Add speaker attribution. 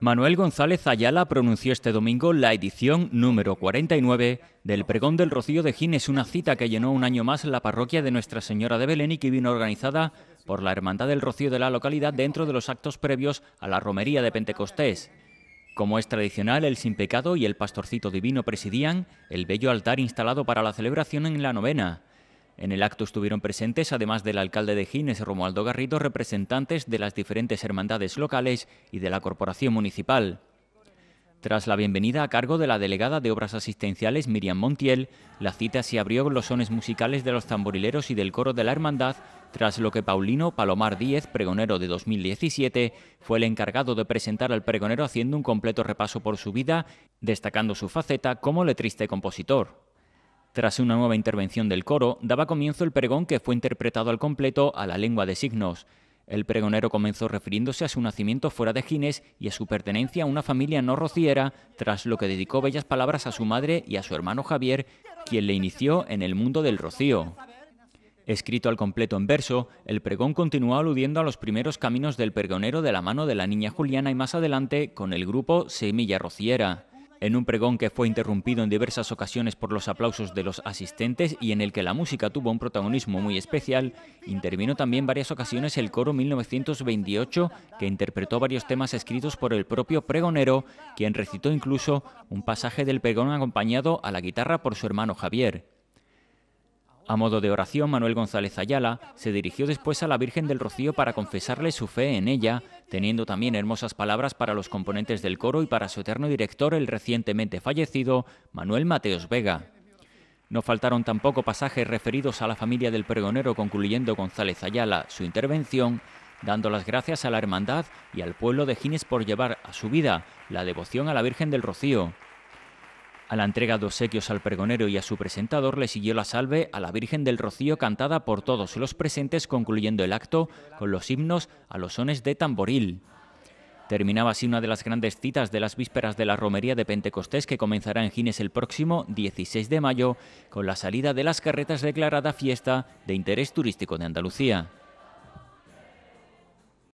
Speaker 1: Manuel González Ayala pronunció este domingo la edición número 49 del Pregón del Rocío de Gines, una cita que llenó un año más la parroquia de Nuestra Señora de Belén y que vino organizada por la Hermandad del Rocío de la localidad dentro de los actos previos a la romería de Pentecostés. Como es tradicional, el Sin Pecado y el Pastorcito Divino presidían el bello altar instalado para la celebración en la novena. En el acto estuvieron presentes, además del alcalde de Gines, Romualdo Garrido, representantes de las diferentes hermandades locales y de la corporación municipal. Tras la bienvenida a cargo de la delegada de Obras Asistenciales Miriam Montiel, la cita se abrió con los sones musicales de los tamborileros y del coro de la hermandad, tras lo que Paulino Palomar Díez, pregonero de 2017, fue el encargado de presentar al pregonero haciendo un completo repaso por su vida, destacando su faceta como letrista y compositor. Tras una nueva intervención del coro, daba comienzo el pregón que fue interpretado al completo a la lengua de signos. El pregonero comenzó refiriéndose a su nacimiento fuera de Gines y a su pertenencia a una familia no rociera, tras lo que dedicó bellas palabras a su madre y a su hermano Javier, quien le inició en el mundo del rocío. Escrito al completo en verso, el pregón continuó aludiendo a los primeros caminos del pregonero de la mano de la niña Juliana y más adelante con el grupo Semilla Rociera. En un pregón que fue interrumpido en diversas ocasiones por los aplausos de los asistentes y en el que la música tuvo un protagonismo muy especial, intervino también varias ocasiones el coro 1928 que interpretó varios temas escritos por el propio pregonero, quien recitó incluso un pasaje del pregón acompañado a la guitarra por su hermano Javier. A modo de oración, Manuel González Ayala se dirigió después a la Virgen del Rocío para confesarle su fe en ella, teniendo también hermosas palabras para los componentes del coro y para su eterno director, el recientemente fallecido Manuel Mateos Vega. No faltaron tampoco pasajes referidos a la familia del pregonero, concluyendo González Ayala su intervención, dando las gracias a la hermandad y al pueblo de Gines por llevar a su vida la devoción a la Virgen del Rocío. A la entrega de obsequios al pregonero y a su presentador le siguió la salve a la Virgen del Rocío cantada por todos los presentes, concluyendo el acto con los himnos a los sones de tamboril. Terminaba así una de las grandes citas de las vísperas de la romería de Pentecostés que comenzará en Gines el próximo 16 de mayo con la salida de las carretas declarada fiesta de interés turístico de Andalucía.